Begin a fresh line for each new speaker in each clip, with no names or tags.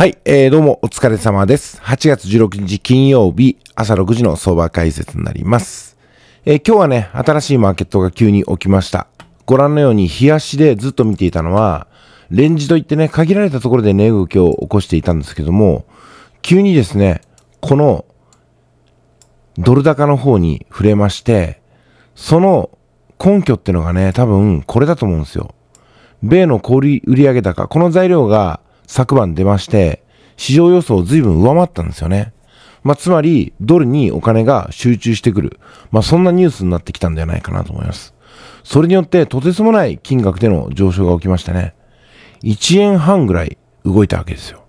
はい、えー、どうもお疲れ様です。8月16日金曜日朝6時の相場解説になります。えー、今日はね、新しいマーケットが急に起きました。ご覧のように日足でずっと見ていたのは、レンジといってね、限られたところで値、動きを起こしていたんですけども、急にですね、このドル高の方に触れまして、その根拠ってのがね、多分これだと思うんですよ。米の小売売上高、この材料が昨晩出まして、市場予想を随分上回ったんですよね。まあ、つまり、ドルにお金が集中してくる。まあ、そんなニュースになってきたんではないかなと思います。それによって、とてつもない金額での上昇が起きましたね。1円半ぐらい動いたわけですよ。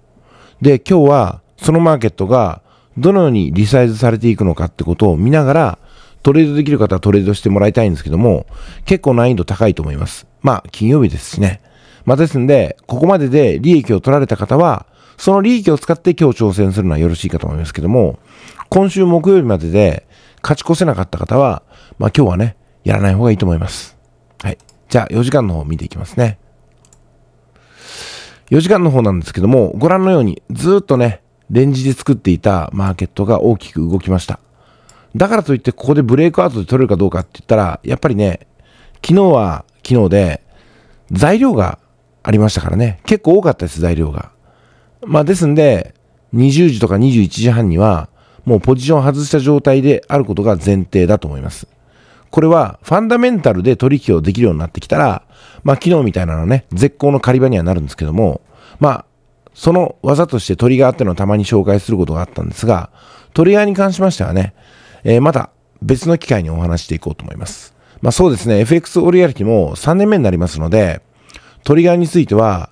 で、今日は、そのマーケットが、どのようにリサイズされていくのかってことを見ながら、トレードできる方はトレードしてもらいたいんですけども、結構難易度高いと思います。まあ、金曜日ですしね。まあ、ですんで、ここまでで利益を取られた方は、その利益を使って今日挑戦するのはよろしいかと思いますけども、今週木曜日までで勝ち越せなかった方は、まあ、今日はね、やらない方がいいと思います。はい。じゃあ、4時間の方見ていきますね。4時間の方なんですけども、ご覧のように、ずっとね、レンジで作っていたマーケットが大きく動きました。だからといって、ここでブレイクアウトで取れるかどうかって言ったら、やっぱりね、昨日は昨日で、材料がありましたからね。結構多かったです、材料が。まあ、ですんで、20時とか21時半には、もうポジション外した状態であることが前提だと思います。これは、ファンダメンタルで取引をできるようになってきたら、まあ、昨日みたいなのね、絶好の狩り場にはなるんですけども、まあ、その技としてトリガーってのをたまに紹介することがあったんですが、トリガーに関しましてはね、えー、また別の機会にお話していこうと思います。まあそうですね、FX オリアリティも3年目になりますので、トリガーについては、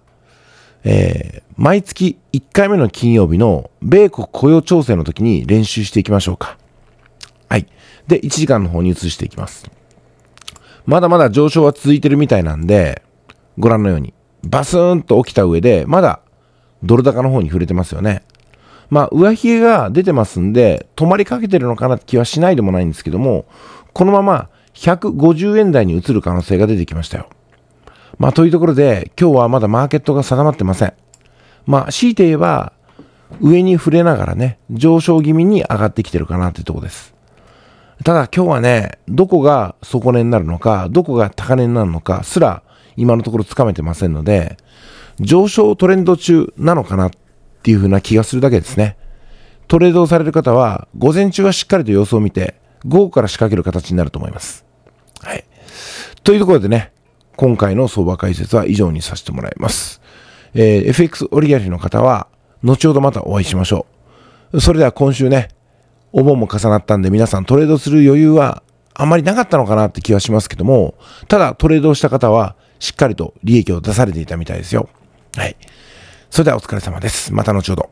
えー、毎月1回目の金曜日の米国雇用調整の時に練習していきましょうか。はい。で、1時間の方に移していきます。まだまだ上昇は続いてるみたいなんで、ご覧のように、バスーンと起きた上で、まだドル高の方に触れてますよね。まあ、上髭が出てますんで、止まりかけてるのかなって気はしないでもないんですけども、このまま150円台に移る可能性が出てきましたよ。まあ、というところで、今日はまだマーケットが定まってません。まあ、強いて言えば、上に触れながらね、上昇気味に上がってきてるかなというところです。ただ今日はね、どこが底値になるのか、どこが高値になるのかすら今のところつかめてませんので、上昇トレンド中なのかなっていう風な気がするだけですね。トレードをされる方は、午前中はしっかりと様子を見て、午後から仕掛ける形になると思います。はい。というところでね、今回の相場解説は以上にさせてもらいます。えー、FX 折り返しの方は、後ほどまたお会いしましょう。それでは今週ね、お盆も重なったんで皆さんトレードする余裕はあんまりなかったのかなって気はしますけども、ただトレードをした方はしっかりと利益を出されていたみたいですよ。はい。それではお疲れ様です。また後ほど。